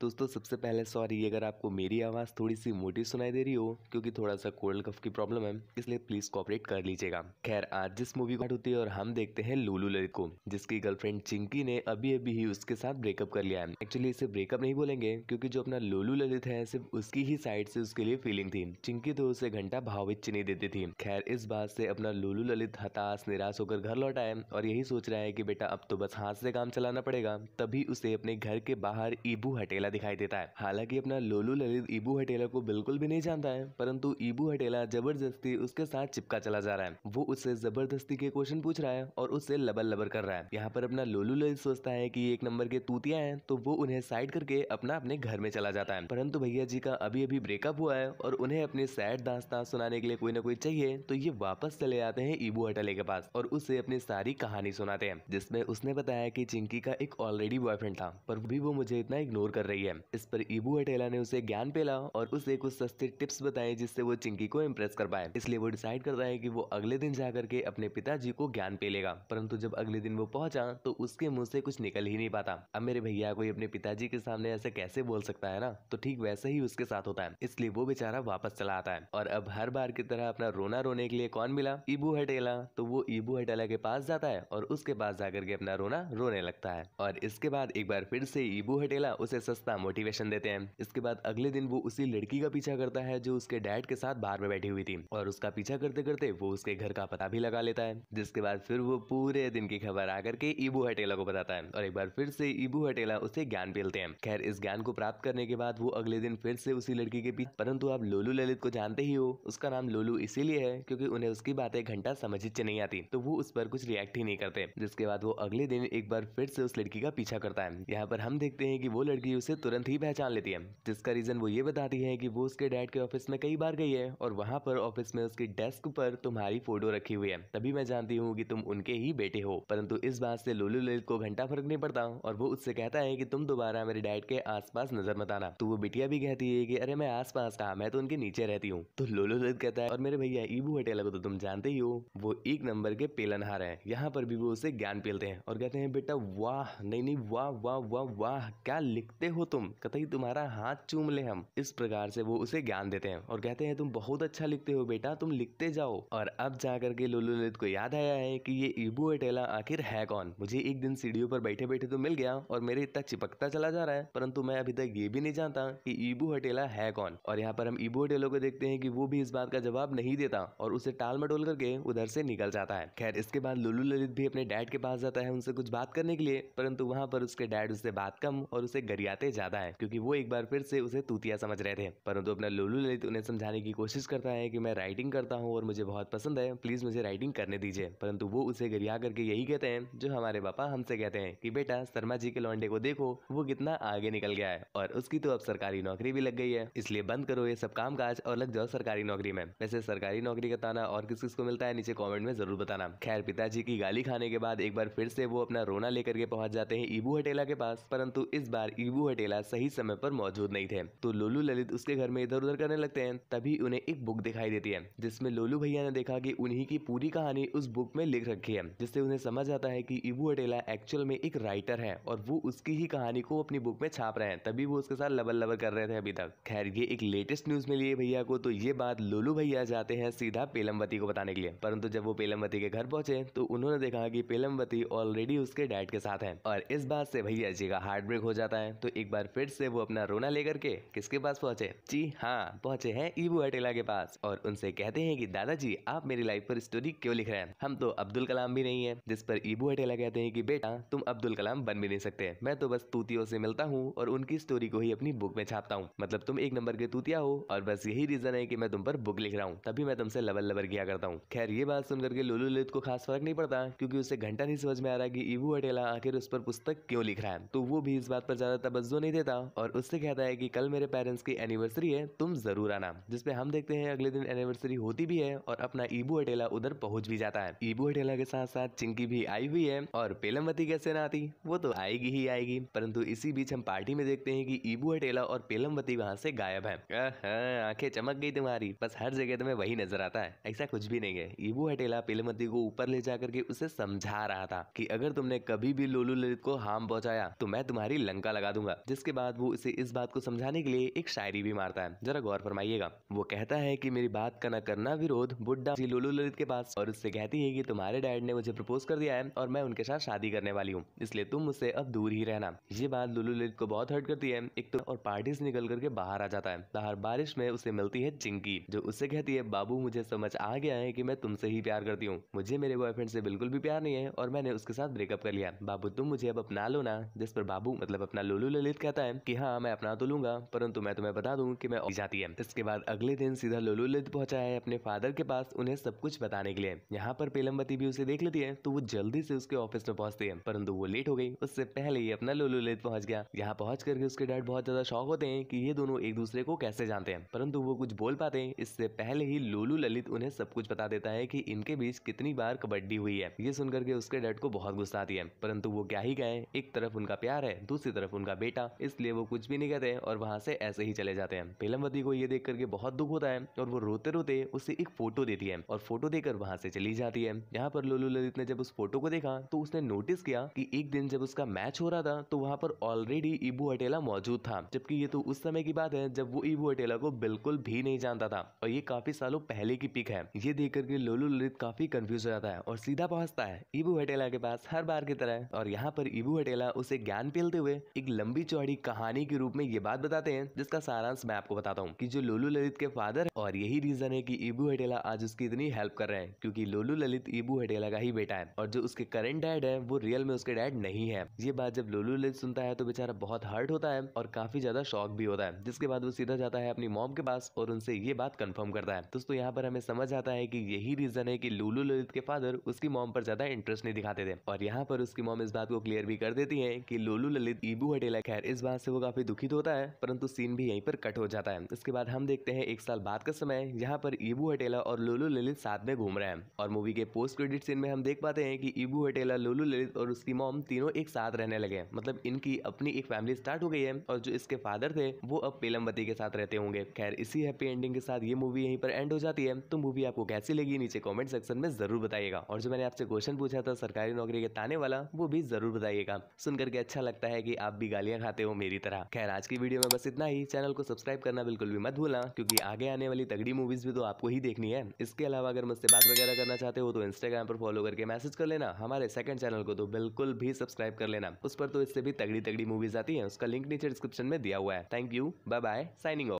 दोस्तों सबसे पहले सॉरी अगर आपको मेरी आवाज़ थोड़ी सी मोटी सुनाई दे रही हो क्योंकि थोड़ा सा कोल्ड कफ की प्रॉब्लम है इसलिए प्लीज़ कॉपरेट कर लीजिएगा खैर आज जिस मूवी का होती है और हम देखते हैं लूलू ललित को जिसकी गर्लफ्रेंड चिंकी ने अभी अभी ही उसके साथ ब्रेकअप कर लिया है एक्चुअली इसे ब्रेकअप नहीं बोलेंगे क्योंकि जो अपना लोलू ललित है सिर्फ उसकी ही साइड से उसके लिए फीलिंग थी चिंकी तो उसे घंटा भावित चीनी देती थी खैर इस बात से अपना लोलू ललित हताश निराश होकर घर लौटा है और यही सोच रहा है की बेटा अब तो बस हाथ से काम चलाना पड़ेगा तभी उसे अपने घर के बाहर ईबू हटेला हटेला दिखाई देता है हालांकि अपना लोलू ललित इबू हटेला को बिल्कुल भी नहीं जानता है परंतु इबू हटेला जबरदस्ती उसके साथ चिपका चला जा रहा है वो उससे जबरदस्ती के क्वेश्चन पूछ रहा है और उससे लबर लबर कर रहा है यहाँ पर अपना लोलू ललित सोचता है की एक नंबर के तूतिया है तो वो उन्हें साइड करके अपना अपने घर में चला जाता है परंतु भैया जी का अभी अभी ब्रेकअप हुआ है और उन्हें अपने सैड दास्ता सुनाने के लिए कोई ना कोई चाहिए तो ये वापस चले आते हैं इबू हटेले के पास और उससे अपनी सारी कहानी सुनाते हैं जिसमें उसने बताया कि चिंकी का एक ऑलरेडी बॉयफ्रेंड था पर भी वो मुझे इतना इग्नोर कर रही रही है इस पर इबू हटेला ने उसे ज्ञान पेला और उसे कुछ सस्ते टिप्स बताए जिससे वो चिंकी को इम्प्रेस कर पाए इसलिए वो डिसाइड करता है की वो अगले दिन जाकर के अपने पिताजी को ज्ञान पे लेगा परंतु जब अगले दिन वो पहुंचा तो उसके मुंह से कुछ निकल ही नहीं पाता अब मेरे भैया कोई अपने पिताजी के सामने ऐसे कैसे बोल सकता है ना तो ठीक वैसे ही उसके साथ होता है इसलिए वो बेचारा वापस चला आता है और अब हर बार की तरह अपना रोना रोने के लिए कौन मिला इबू हटेला तो वो इबू हटेला के पास जाता है और उसके पास जाकर के अपना रोना रोने लगता है और इसके बाद एक बार फिर से इबू हटेला उसे सस्ते रास्ता मोटिवेशन देते हैं इसके बाद अगले दिन वो उसी लड़की का पीछा करता है जो उसके डैड के साथ बाहर में बैठी हुई थी और उसका पीछा करते करते वो उसके घर का पता भी लगा लेता है जिसके बाद फिर वो पूरे दिन की खबर आकर के ईबू हटेला को बताता है और एक बार फिर से ईबू हटेला उसे ज्ञान पेलते हैं खैर इस ज्ञान को प्राप्त करने के बाद वो अगले दिन फिर से उसी लड़की के पीछे परंतु आप लोलू ललित को जानते ही हो उसका नाम लोलू इसीलिए है क्योंकि उन्हें उसकी बातें घंटा समझ ही नहीं आती तो वो उस पर कुछ रिएक्ट ही नहीं करते जिसके बाद वो अगले दिन एक बार फिर से उस लड़की का पीछा करता है यहाँ पर हम देखते हैं कि वो लड़की उसे उसे तुरंत ही पहचान लेती है जिसका रीज़न वो ये बताती है कि वो उसके डैड के ऑफिस में कई बार गई है और वहाँ पर ऑफिस में उसकी डेस्क पर तुम्हारी फोटो रखी हुई है तभी मैं जानती हूँ कि तुम उनके ही बेटे हो परंतु इस बात से लोलू ललित को घंटा फर्क नहीं पड़ता और वो उससे कहता है की तुम दोबारा मेरे डैड के आस नजर मत आना तो वो बिटिया भी कहती है की अरे मैं आस पास मैं तो उनके नीचे रहती हूँ तो लोलू ललित कहता है और मेरे भैया ईबू हटेला को तो तुम जानते ही हो वो एक नंबर के पेलनहार है यहाँ पर भी वो उसे ज्ञान पेलते हैं और कहते हैं बेटा वाह नहीं नहीं वाह वाह वाह वाह क्या लिखते हो तुम कतई तुम्हारा हाथ चूम ले हम इस प्रकार से वो उसे ज्ञान देते हैं और कहते हैं तुम बहुत अच्छा लिखते हो बेटा तुम लिखते जाओ और अब जा करके लुलुलित को याद आया है कि ये इबू अटेला आखिर है कौन मुझे एक दिन सीढ़ियों पर बैठे बैठे तो मिल गया और मेरे इतना चिपकता चला जा रहा है परंतु मैं अभी तक ये भी नहीं जानता कि ईबू हटेला है कौन और यहाँ पर हम ईबू हटेलो को देखते हैं कि वो भी इस बात का जवाब नहीं देता और उसे टाल मटोल करके उधर से निकल जाता है खैर इसके बाद लुलू ललित भी अपने डैड के पास जाता है उनसे कुछ बात करने के लिए परंतु वहाँ पर उसके डैड उससे बात कम और उसे गरियाते ज़्यादा है क्योंकि वो एक बार फिर से उसे तूतिया समझ रहे थे परंतु अपना लोलू ललित उन्हें समझाने की कोशिश करता है कि मैं राइटिंग करता हूँ और मुझे बहुत पसंद है प्लीज़ मुझे राइटिंग करने दीजिए परंतु वो उसे गरिया करके यही कहते हैं जो हमारे पापा हमसे कहते हैं की बेटा शर्मा जी के लौंडे को देखो वो कितना आगे निकल गया है और उसकी तो अब सरकारी नौकरी भी लग गई है इसलिए बंद करो ये सब काम काज और लग जाओ सरकारी नौकरी में वैसे सरकारी नौकरी का ताना और किस किस को मिलता है नीचे कॉमेंट में जरूर बताना खैर पिताजी की गाली खाने के बाद एक बार फिर से वो अपना रोना लेकर के पहुंच जाते हैं ईबू हटेला के पास परंतु इस बार ईबू हटेला चेला सही समय पर मौजूद नहीं थे तो लोलू ललित उसके घर में इधर उधर करने लगते हैं तभी उन्हें एक बुक दिखाई देती है जिसमें लोलू भैया ने देखा कि उन्हीं की पूरी कहानी उस बुक में लिख रखी है जिससे उन्हें समझ आता है कि इबू अटेला एक्चुअल में एक राइटर है और वो उसकी ही कहानी को अपनी बुक में छाप रहे हैं तभी वो उसके साथ लबल लबल कर रहे थे अभी तक खैर ये एक लेटेस्ट न्यूज मिली है भैया को तो ये बात लोलू भैया जाते हैं सीधा पेलमवती को बताने के लिए परंतु जब वो पेलमवती के घर पहुंचे तो उन्होंने देखा की पेलमवती ऑलरेडी उसके डैड के साथ है और इस बात से भैया जी का हार्ट ब्रेक हो जाता है तो एक बार फिर से वो अपना रोना लेकर के किसके पास पहुंचे जी हाँ पहुंचे हैं ईबू अटेला के पास और उनसे कहते हैं कि दादाजी आप मेरी लाइफ पर स्टोरी क्यों लिख रहे हैं हम तो अब्दुल कलाम भी नहीं है जिस पर ईबू अटेला कहते हैं कि बेटा तुम अब्दुल कलाम बन भी नहीं सकते मैं तो बस तूतियों से मिलता हूँ और उनकी स्टोरी को ही अपनी बुक में छापता हूँ मतलब तुम एक नंबर के तूतिया हो और बस यही रीजन है की मैं तुम पर बुक लिख रहा हूँ तभी मैं तुमसे लबल लबर किया करता हूँ खैर ये बात सुनकर के लोलू ललित को खास फर्क नहीं पड़ता क्यूँकी उसे घंटा नहीं समझ में आ रहा की ईबू अटेला आखिर उस पर पुस्तक क्यों लिख रहा है तो वो भी इस बात पर ज्यादा तबज्जो नहीं देता और उससे कहता है कि कल मेरे पेरेंट्स की एनिवर्सरी है तुम ज़रूर आना जिसपे हम देखते हैं अगले दिन एनिवर्सरी होती भी है और अपना ईबू अटेला उधर पहुंच भी जाता है ईबू अटेला के साथ साथ चिंकी भी आई हुई है और पेलमवती कैसे ना आती वो तो आएगी ही आएगी परंतु इसी बीच हम पार्टी में देखते हैं कि ईबू अटेला और पेलमवती वहाँ से गायब है आंखें चमक गई तुम्हारी बस हर जगह तुम्हें वही नजर आता है ऐसा कुछ भी नहीं है ईबू अटेला पेलमवती को ऊपर ले जाकर के उसे समझा रहा था कि अगर तुमने कभी भी लोलू ललित को हार्म पहुंचाया तो मैं तुम्हारी लंका लगा दूंगा जिसके बाद वो उसे इस बात को समझाने के लिए एक शायरी भी मारता है जरा गौर फरमाइएगा वो कहता है की मेरी बात का न करना विरोध बुड्ढा जी लुलू ललित के पास और उससे कहती है की तुम्हारे डैड ने मुझे प्रपोज कर दिया है और मैं उनके साथ शादी करने वाली हूँ इसलिए तुम मुझसे अब दूर ही रहना ये बात लोलू ललित को बहुत हर्ट करती है एक तो और पार्टी से निकल करके बाहर आ जाता है बाहर बारिश में उसे मिलती है चिंकी जो उससे कहती है बाबू मुझे समझ आ गया है कि मैं तुमसे ही प्यार करती हूँ मुझे मेरे बॉयफ्रेंड से बिल्कुल भी प्यार नहीं है और मैंने उसके साथ ब्रेकअप कर लिया बाबू तुम मुझे अब अपना लो ना जिस पर बाबू मतलब अपना लुलू ललित रोहित कहता है कि हाँ मैं अपना तो लूंगा परंतु मैं तुम्हें बता दूं कि मैं जाती है इसके बाद अगले दिन सीधा लोलू ललित पहुंचा है अपने फादर के पास उन्हें सब कुछ बताने के लिए यहाँ पर पेलमबती भी उसे देख लेती है तो वो जल्दी से उसके ऑफिस में पहुंचती है परंतु वो लेट हो गई उससे पहले ही अपना लोलू ललित पहुंच गया यहाँ पहुंच करके उसके डैड बहुत ज्यादा शौक होते हैं की ये दोनों एक दूसरे को कैसे जानते हैं परंतु वो कुछ बोल पाते हैं इससे पहले ही लोलू ललित उन्हें सब कुछ बता देता है की इनके बीच कितनी बार कबड्डी हुई है ये सुनकर के उसके डैड को बहुत गुस्सा आती है परंतु वो क्या ही गए एक तरफ उनका प्यार है दूसरी तरफ उनका बेटा था इसलिए वो कुछ भी नहीं कहते और वहाँ से ऐसे ही चले जाते हैं फिल्मवती को ये देख करके बहुत दुख होता है और वो रोते रोते उसे एक फोटो देती है और फोटो देकर वहाँ से चली जाती है यहाँ पर लोलू ललित ने जब उस फोटो को देखा तो उसने नोटिस किया कि एक दिन जब उसका मैच हो रहा था तो वहाँ पर ऑलरेडी इबू अटेला मौजूद था जबकि ये तो उस समय की बात है जब वो इबू अटेला को बिल्कुल भी नहीं जानता था और ये काफी सालों पहले की पिक है ये देख करके लोलू ललित काफी कंफ्यूज हो जाता है और सीधा पहुंचता है इबू हटेला के पास हर बार की तरह और यहाँ पर इबू हटेला उसे ज्ञान पेलते हुए एक लंबी अड़ी कहानी के रूप में ये बात बताते हैं जिसका सारांश मैं आपको बताता हूँ की जो लोलू ललित के फादर और यही रीजन है की ईबू हटेला आज उसकी इतनी हेल्प कर रहे हैं क्यूँकी लोलू ललित ईबू हटेला का ही बेटा है और जो उसके करंट डैड है वो रियल में उसके डैड नहीं है ये बात जब लोलू ललित सुनता है तो बेचारा बहुत हर्ट होता है और काफी ज्यादा शौक भी होता है जिसके बाद वो सीधा जाता है अपनी मॉम के पास और उनसे ये बात कंफर्म करता है दोस्तों यहाँ पर हमें समझ आता है कि यही रीजन है कि लूलू ललित के फादर उसकी मॉम पर ज्यादा इंटरेस्ट नहीं दिखाते थे और यहाँ पर उसकी मॉम इस बात को क्लियर भी कर देती है कि लोलू ललित ईबू हटेला खैर इस बात से वो काफ़ी दुखित तो होता है परंतु सीन भी यहीं पर कट हो जाता है इसके बाद हम देखते हैं एक साल बाद का समय यहाँ पर ईबू हटेला और लोलू ललित साथ में घूम रहे हैं और मूवी के पोस्ट क्रेडिट सीन में हम देख पाते हैं कि ईबू हटेला लोलू ललित और उसकी मॉम तीनों एक साथ रहने लगे मतलब इनकी अपनी एक फैमिली स्टार्ट हो गई है और जो इसके फादर थे वो अब पेलमबती के साथ रहते होंगे खैर इसी हैप्पी एंडिंग के साथ ये मूवी यहीं पर एंड हो जाती है तो मूवी आपको कैसी लगी नीचे कॉमेंट सेक्शन में जरूर बताइएगा और जो मैंने आपसे क्वेश्चन पूछा था सरकारी नौकरी के ताने वाला वो भी जरूर बताइएगा सुनकर के अच्छा लगता है की आप भी गालियां खाते चाहते हो मेरी तरह खैर आज की वीडियो में बस इतना ही चैनल को सब्सक्राइब करना बिल्कुल भी मत भूलना क्योंकि आगे आने वाली तगड़ी मूवीज भी तो आपको ही देखनी है इसके अलावा अगर मुझसे बात वगैरह करना चाहते हो तो इंस्टाग्राम पर फॉलो करके मैसेज कर लेना हमारे सेकंड चैनल को तो बिल्कुल भी सब्सक्राइब कर लेना उस पर तो इससे भी तगड़ी तगड़ी मूवीज आती है उसका लिंक नीचे डिस्क्रिप्शन में दिया हुआ है thank you bye bye signing of